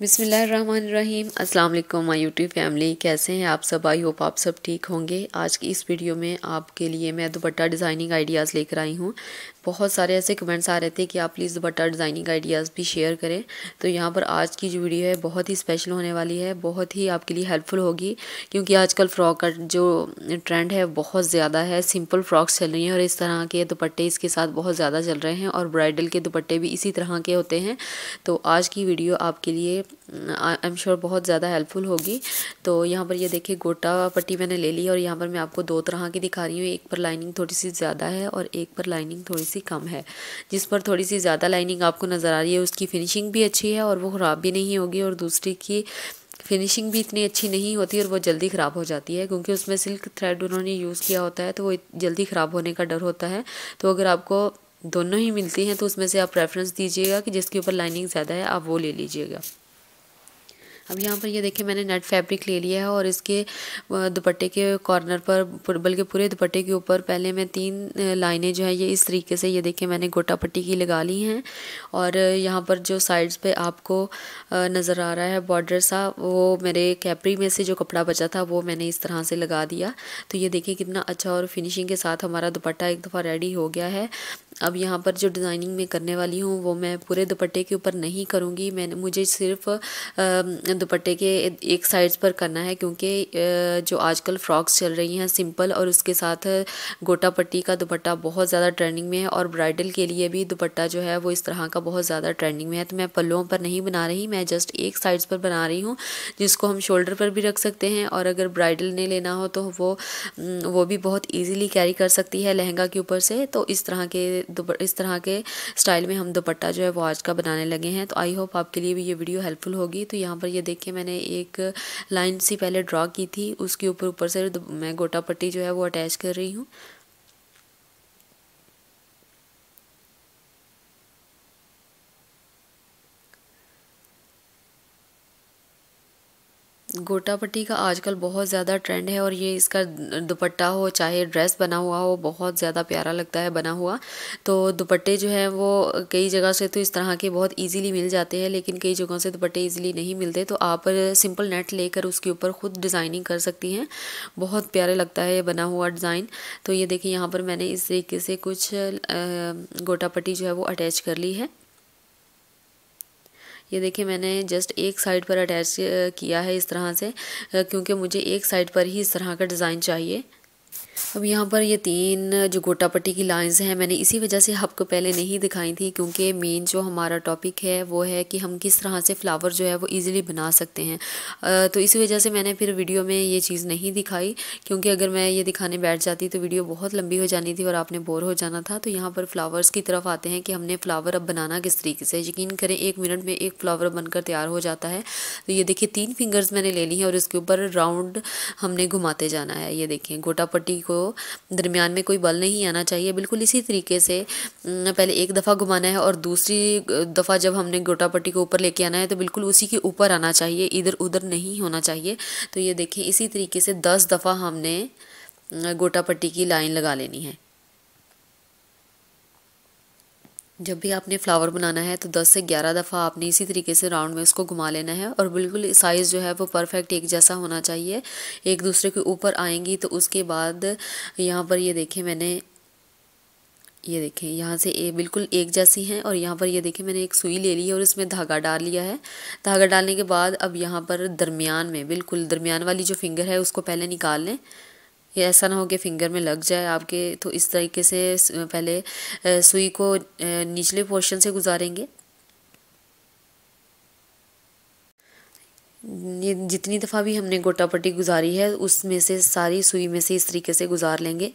बिसमीम् अल्लाम my YouTube family कैसे हैं आप सब आई होप आप सब ठीक होंगे आज की इस वीडियो में आपके लिए मैं दुपट्टा डिज़ाइनिंग आइडियाज़ लेकर आई हूँ बहुत सारे ऐसे कमेंट्स आ रहे थे कि आप प्लीज़ दुपट्टा डिज़ाइनिंग आइडियाज़ भी शेयर करें तो यहाँ पर आज की जो वीडियो है बहुत ही स्पेशल होने वाली है बहुत ही आपके लिए हेल्पफुल होगी क्योंकि आजकल फ़्रॉक का जो ट्रेंड है बहुत ज़्यादा है सिंपल फ़्रॉक्स चल रही हैं और इस तरह के दुपट्टे इसके साथ बहुत ज़्यादा चल रहे हैं और ब्राइडल के दुपट्टे भी इसी तरह के होते हैं तो आज की वीडियो आपके लिए आई एम श्योर बहुत ज़्यादा हेल्पफुल होगी तो यहाँ पर ये देखिए गोटा पट्टी मैंने ले ली और यहाँ पर मैं आपको दो तरह की दिखा रही हूँ एक पर लाइनिंग थोड़ी सी ज़्यादा है और एक पर लाइनिंग थोड़ी सी कम है जिस पर थोड़ी सी ज़्यादा लाइनिंग आपको नज़र आ रही है उसकी फिनिशिंग भी अच्छी है और वो ख़राब भी नहीं होगी और दूसरी की फिनिशिंग भी इतनी अच्छी नहीं होती और वो जल्दी ख़राब हो जाती है क्योंकि उसमें सिल्क थ्रेड उन्होंने यूज़ किया होता है तो वो जल्दी ख़राब होने का डर होता है तो अगर आपको दोनों ही मिलती हैं तो उसमें से आप प्रेफरेंस दीजिएगा कि जिसके ऊपर लाइनिंग ज़्यादा है आप वो ले लीजिएगा अब यहाँ पर ये देखिए मैंने नेट फैब्रिक ले लिया है और इसके दुपट्टे के कॉर्नर पर बल्कि पूरे दुपट्टे के ऊपर पहले मैं तीन लाइनें जो है ये इस तरीके से ये देखिए मैंने गोटा पट्टी की लगा ली हैं और यहाँ पर जो साइड्स पे आपको नज़र आ रहा है बॉर्डर सा वो मेरे कैपरी में से जो कपड़ा बचा था वो मैंने इस तरह से लगा दिया तो ये देखिए कितना अच्छा और फिनिशिंग के साथ हमारा दुपट्टा एक दफ़ा रेडी हो गया है अब यहाँ पर जो डिज़ाइनिंग मैं करने वाली हूँ वो मैं पूरे दुपट्टे के ऊपर नहीं करूँगी मैंने मुझे सिर्फ दुपट्टे के एक साइड्स पर करना है क्योंकि जो आजकल फ्रॉक्स चल रही हैं सिंपल और उसके साथ गोटा पट्टी का दुपट्टा बहुत ज़्यादा ट्रेंडिंग में है और ब्राइडल के लिए भी दुपट्टा जो है वो इस तरह का बहुत ज़्यादा ट्रेंडिंग में है तो मैं पल्लों पर नहीं बना रही मैं जस्ट एक साइड्स पर बना रही हूँ जिसको हम शोल्डर पर भी रख सकते हैं और अगर ब्राइडल ने लेना हो तो वो वो भी बहुत ईजिली कैरी कर सकती है लहंगा के ऊपर से तो इस तरह के इस तरह के स्टाइल में हम दुपट्टा जो है वो आज का बनाने लगे हैं तो आई होप आपके लिए भी ये वीडियो हेल्पफुल होगी तो यहाँ पर ये देखिए मैंने एक लाइन सी पहले ड्रॉ की थी उसके ऊपर ऊपर से मैं गोटा पट्टी जो है वो अटैच कर रही हूँ गोटा पट्टी का आजकल बहुत ज़्यादा ट्रेंड है और ये इसका दुपट्टा हो चाहे ड्रेस बना हुआ हो बहुत ज़्यादा प्यारा लगता है बना हुआ तो दुपट्टे जो हैं वो कई जगह से तो इस तरह के बहुत इजीली मिल जाते हैं लेकिन कई जगहों से दुपट्टे इजीली नहीं मिलते तो आप सिंपल नेट लेकर उसके ऊपर ख़ुद डिज़ाइनिंग कर सकती हैं बहुत प्यारे लगता है ये बना हुआ डिज़ाइन तो ये देखिए यहाँ पर मैंने इस तरीके से कुछ गोटापट्टी जो है वो अटैच कर ली है ये देखिए मैंने जस्ट एक साइड पर अटैच किया है इस तरह से क्योंकि मुझे एक साइड पर ही इस तरह का डिज़ाइन चाहिए अब यहाँ पर ये तीन जो गोटा पट्टी की लाइंस हैं मैंने इसी वजह से आपको पहले नहीं दिखाई थी क्योंकि मेन जो हमारा टॉपिक है वो है कि हम किस तरह से फ्लावर जो है वो इजीली बना सकते हैं तो इसी वजह से मैंने फिर वीडियो में ये चीज़ नहीं दिखाई क्योंकि अगर मैं ये दिखाने बैठ जाती तो वीडियो बहुत लंबी हो जानी थी और आपने बोर हो जाना था तो यहाँ पर फ्लावर्स की तरफ आते हैं कि हमने फ्लावर अब बनाना किस तरीके से यकीन करें एक मिनट में एक फ्लावर बनकर तैयार हो जाता है तो ये देखिए तीन फिंगर्स मैंने ले ली हैं और इसके ऊपर राउंड हमने घुमाते जाना है ये देखें गोटा पट्टी को दरमियान में कोई बल नहीं आना चाहिए बिल्कुल इसी तरीके से पहले एक दफ़ा घुमाना है और दूसरी दफ़ा जब हमने गोटा पट्टी को ऊपर लेके आना है तो बिल्कुल उसी के ऊपर आना चाहिए इधर उधर नहीं होना चाहिए तो ये देखें इसी तरीके से दस दफ़ा हमने गोटा पट्टी की लाइन लगा लेनी है जब भी आपने फ्लावर बनाना है तो 10 से 11 दफ़ा आपने इसी तरीके से राउंड में उसको घुमा लेना है और बिल्कुल साइज़ जो है वो परफेक्ट एक जैसा होना चाहिए एक दूसरे के ऊपर आएंगी तो उसके बाद यहाँ पर ये देखें मैंने ये देखें यहाँ से ए, बिल्कुल एक जैसी हैं और यहाँ पर ये देखें मैंने एक सुई ले ली है और इसमें धागा डाल लिया है धागा डालने के बाद अब यहाँ पर दरमियान में बिल्कुल दरमियान वाली जो फिंगर है उसको पहले निकाल लें ये ऐसा ना हो कि फिंगर में लग जाए आपके तो इस तरीके से पहले सुई को निचले पोर्शन से गुजारेंगे ये जितनी दफ़ा भी हमने गोटा पट्टी गुजारी है उसमें से सारी सुई में से इस तरीके से गुजार लेंगे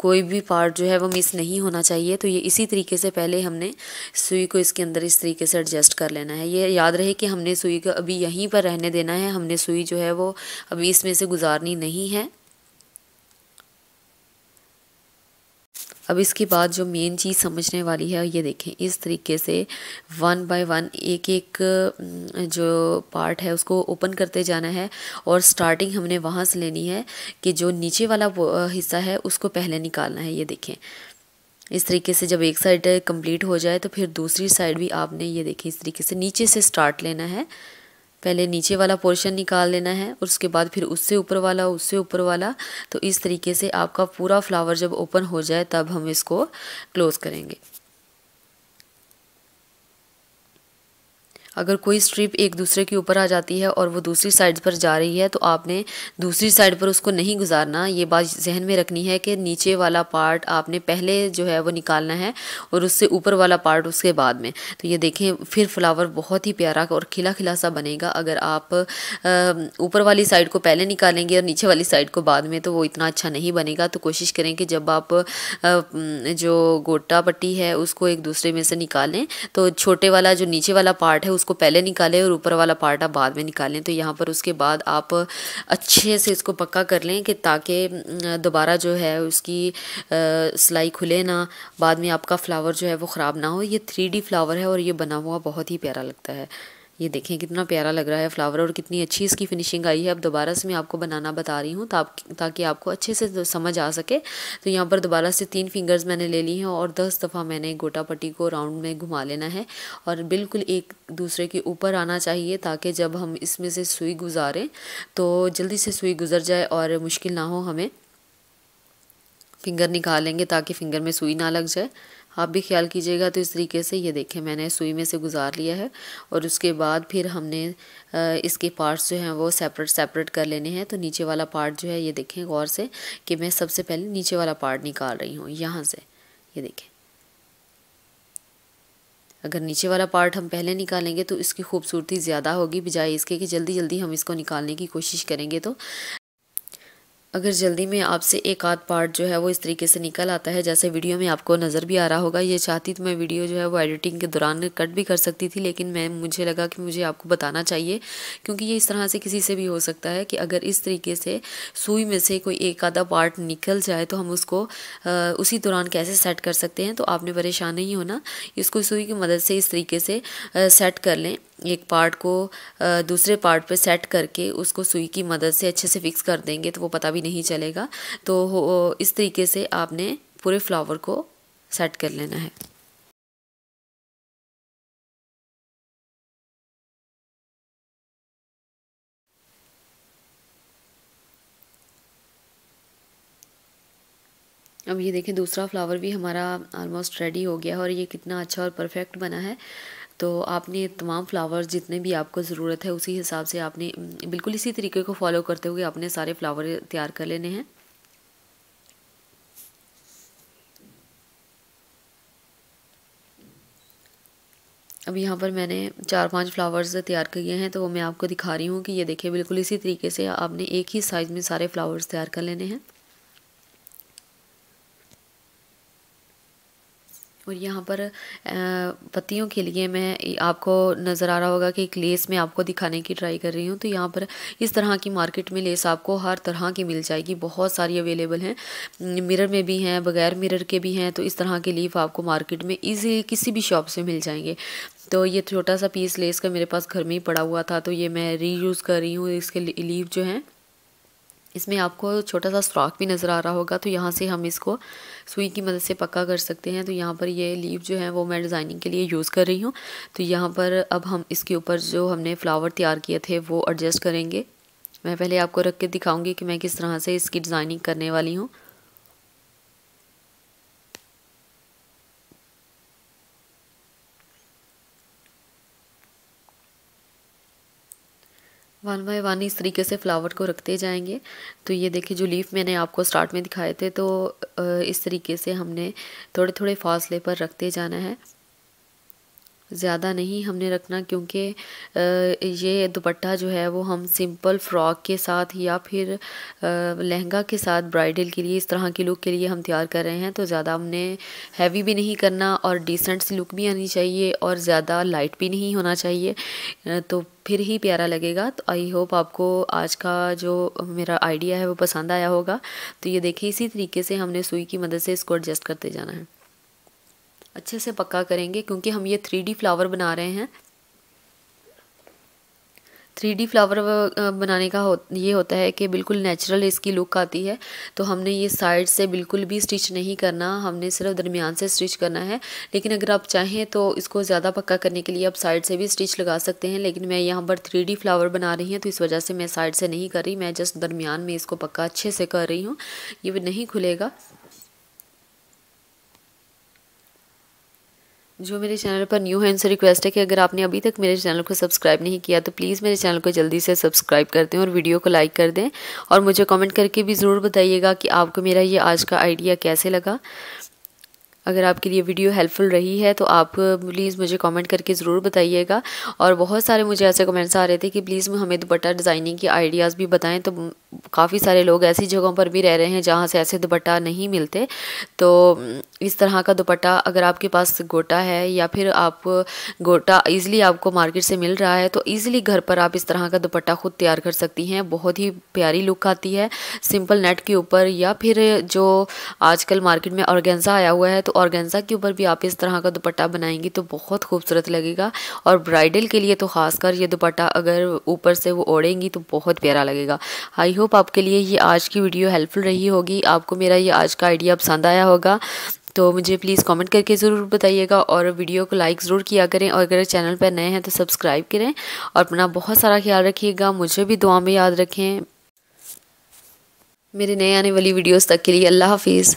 कोई भी पार्ट जो है वो मिस नहीं होना चाहिए तो ये इसी तरीके से पहले हमने सुई को इसके अंदर इस तरीके से एडजस्ट कर लेना है ये याद रहे कि हमने सुई को अभी यहीं पर रहने देना है हमने सुई जो है वो अभी इसमें से गुजारनी नहीं है अब इसके बाद जो मेन चीज़ समझने वाली है ये देखें इस तरीके से वन बाय वन एक एक जो पार्ट है उसको ओपन करते जाना है और स्टार्टिंग हमने वहाँ से लेनी है कि जो नीचे वाला हिस्सा है उसको पहले निकालना है ये देखें इस तरीके से जब एक साइड कंप्लीट हो जाए तो फिर दूसरी साइड भी आपने ये देखें इस तरीके से नीचे से स्टार्ट लेना है पहले नीचे वाला पोर्शन निकाल लेना है और उसके बाद फिर उससे ऊपर वाला उससे ऊपर वाला तो इस तरीके से आपका पूरा फ्लावर जब ओपन हो जाए तब हम इसको क्लोज़ करेंगे अगर कोई स्ट्रिप एक दूसरे के ऊपर आ जाती है और वो दूसरी साइड पर जा रही है तो आपने दूसरी साइड पर उसको नहीं गुजारना ये बात जहन में रखनी है कि नीचे वाला पार्ट आपने पहले जो है वो निकालना है और उससे ऊपर वाला पार्ट उसके बाद में तो ये देखें फिर फ्लावर बहुत ही प्यारा और खिला खिला सा बनेगा अगर आप ऊपर वाली साइड को पहले निकालेंगे और नीचे वाली साइड को बाद में तो वो इतना अच्छा नहीं बनेगा तो कोशिश करें कि जब आप जो गोटा पट्टी है उसको एक दूसरे में से निकालें तो छोटे वाला जो नीचे वाला पार्ट है उस उसको पहले निकालें और ऊपर वाला पार्ट आप बाद में निकालें तो यहाँ पर उसके बाद आप अच्छे से इसको पक्का कर लें कि ताकि दोबारा जो है उसकी सिलाई खुले ना बाद में आपका फ्लावर जो है वो ख़राब ना हो ये थ्री फ्लावर है और ये बना हुआ बहुत ही प्यारा लगता है ये देखें कितना प्यारा लग रहा है फ्लावर और कितनी अच्छी इसकी फिनिशिंग आई है अब दोबारा से मैं आपको बनाना बता रही हूँ ताकि आपको अच्छे से समझ आ सके तो यहाँ पर दोबारा से तीन फिंगर्स मैंने ले ली हैं और दस दफ़ा मैंने गोटा पट्टी को राउंड में घुमा लेना है और बिल्कुल एक दूसरे के ऊपर आना चाहिए ताकि जब हम इसमें से सुई गुजारें तो जल्दी से सुई गुजर जाए और मुश्किल ना हो हमें फिंगर निकालेंगे ताकि फिंगर में सुई ना लग जाए आप भी ख्याल कीजिएगा तो इस तरीके से ये देखें मैंने सुई में से गुजार लिया है और उसके बाद फिर हमने इसके पार्ट्स जो हैं वो सेपरेट सेपरेट कर लेने हैं तो नीचे वाला पार्ट जो है ये देखें गौर से कि मैं सबसे पहले नीचे वाला पार्ट निकाल रही हूँ यहाँ से ये देखें अगर नीचे वाला पार्ट हम पहले निकालेंगे तो इसकी खूबसूरती ज़्यादा होगी बजाय इसके कि जल्दी जल्दी हम इसको निकालने की कोशिश करेंगे तो अगर जल्दी में आपसे एक आध पार्ट जो है वो इस तरीके से निकल आता है जैसे वीडियो में आपको नज़र भी आ रहा होगा ये चाहती तो मैं वीडियो जो है वो एडिटिंग के दौरान कट भी कर सकती थी लेकिन मैं मुझे लगा कि मुझे आपको बताना चाहिए क्योंकि ये इस तरह से किसी से भी हो सकता है कि अगर इस तरीके से सुई में से कोई एक आधा पार्ट निकल जाए तो हम उसको उसी दौरान कैसे सेट कर सकते हैं तो आपने परेशान नहीं होना इसको सुई की मदद से इस तरीके से सेट कर लें एक पार्ट को दूसरे पार्ट पे सेट करके उसको सुई की मदद से अच्छे से फिक्स कर देंगे तो वो पता भी नहीं चलेगा तो इस तरीके से आपने पूरे फ्लावर को सेट कर लेना है अब ये देखें दूसरा फ्लावर भी हमारा ऑलमोस्ट रेडी हो गया है और ये कितना अच्छा और परफेक्ट बना है तो आपने तमाम फ्लावर्स जितने भी आपको ज़रूरत है उसी हिसाब से आपने बिल्कुल इसी तरीके को फॉलो करते हुए आपने सारे फ्लावर तैयार कर लेने हैं अब यहाँ पर मैंने चार पांच फ्लावर्स तैयार किए हैं तो वो मैं आपको दिखा रही हूँ कि ये देखिए बिल्कुल इसी तरीके से आपने एक ही साइज़ में सारे फ्लावर्स तैयार कर लेने हैं और यहाँ पर पत्तियों के लिए मैं आपको नज़र आ रहा होगा कि एक लेस मैं आपको दिखाने की ट्राई कर रही हूँ तो यहाँ पर इस तरह की मार्केट में लेस आपको हर तरह की मिल जाएगी बहुत सारी अवेलेबल हैं मिरर में भी हैं बगैर मिरर के भी हैं तो इस तरह के लीफ आपको मार्केट में ईजी किसी भी शॉप से मिल जाएंगे तो ये छोटा सा पीस लेस का मेरे पास घर में ही पड़ा हुआ था तो ये मैं री कर रही हूँ इसके लीफ जो हैं इसमें आपको छोटा सा फ्रॉक भी नज़र आ रहा होगा तो यहाँ से हम इसको सुई की मदद से पक्का कर सकते हैं तो यहाँ पर ये लीव जो है वो मैं डिज़ाइनिंग के लिए यूज़ कर रही हूँ तो यहाँ पर अब हम इसके ऊपर जो हमने फ्लावर तैयार किए थे वो एडजस्ट करेंगे मैं पहले आपको रख के दिखाऊँगी कि मैं किस तरह से इसकी डिज़ाइनिंग करने वाली हूँ वन बाय वन इस तरीके से फ्लावर को रखते जाएंगे तो ये देखिए जो लीफ मैंने आपको स्टार्ट में दिखाए थे तो इस तरीके से हमने थोड़े थोड़े फासले पर रखते जाना है ज़्यादा नहीं हमने रखना क्योंकि ये दुपट्टा जो है वो हम सिंपल फ्रॉक के साथ या फिर लहंगा के साथ ब्राइडल के लिए इस तरह की लुक के लिए हम तैयार कर रहे हैं तो ज़्यादा हमने हैवी भी नहीं करना और डिसेंट सी लुक भी आनी चाहिए और ज़्यादा लाइट भी नहीं होना चाहिए तो फिर ही प्यारा लगेगा तो आई होप आपको आज का जो मेरा आइडिया है वो पसंद आया होगा तो ये देखिए इसी तरीके से हमने सुई की मदद से इसको एडजस्ट करते जाना है अच्छे से पक्का करेंगे क्योंकि हम ये थ्री डी फ्लावर बना रहे हैं थ्री डी फ्लावर बनाने का हो ये होता है कि बिल्कुल नेचुरल इसकी लुक आती है तो हमने ये साइड से बिल्कुल भी स्टिच नहीं करना हमने सिर्फ दरमियान से स्टिच करना है लेकिन अगर आप चाहें तो इसको ज़्यादा पक्का करने के लिए आप साइड से भी स्टिच लगा सकते हैं लेकिन मैं यहाँ पर थ्री डी फ्लावर बना रही हूँ तो इस वजह से मैं साइड से नहीं कर रही मैं जस्ट दरमियान में इसको पक्का अच्छे से कर रही हूँ ये भी नहीं खुलेगा जो मेरे चैनल पर न्यू है उनसे रिक्वेस्ट है कि अगर आपने अभी तक मेरे चैनल को सब्सक्राइब नहीं किया तो प्लीज़ मेरे चैनल को जल्दी से सब्सक्राइब कर दें और वीडियो को लाइक कर दें और मुझे कमेंट करके भी ज़रूर बताइएगा कि आपको मेरा ये आज का आइडिया कैसे लगा अगर आपके लिए वीडियो हेल्पफुल रही है तो आप प्लीज़ मुझे कमेंट करके ज़रूर बताइएगा और बहुत सारे मुझे ऐसे कमेंट्स आ रहे थे कि प्लीज़ हमें दुपट्टा तो डिज़ाइनिंग के आइडियाज़ भी बताएं तो काफ़ी सारे लोग ऐसी जगहों पर भी रह रहे हैं जहाँ से ऐसे दुपट्टा नहीं मिलते तो इस तरह का दुपट्टा अगर आपके पास गोटा है या फिर आप गोटा ईज़िली आपको मार्केट से मिल रहा है तो ईज़िली घर पर आप इस तरह का दुपट्टा खुद तैयार कर सकती हैं बहुत ही प्यारी लुक आती है सिंपल नेट के ऊपर या फिर जो आजकल मार्केट में ऑर्गेंजा आया हुआ है तो ऑर्गेंजा के ऊपर भी आप इस तरह का दुपट्टा बनाएंगी तो बहुत खूबसूरत लगेगा और ब्राइडल के लिए तो खासकर ये दुपट्टा अगर ऊपर से वो ओढ़ेंगी तो बहुत प्यारा लगेगा आई होप आपके लिए ये आज की वीडियो हेल्पफुल रही होगी आपको मेरा ये आज का आइडिया पसंद आया होगा तो मुझे प्लीज़ कमेंट करके ज़रूर बताइएगा और वीडियो को लाइक ज़रूर किया करें और अगर चैनल पर नए हैं तो सब्सक्राइब करें और अपना बहुत सारा ख्याल रखिएगा मुझे भी दुआ में याद रखें मेरे नए आने वाली वीडियोस तक के लिए अल्लाह हाफिज़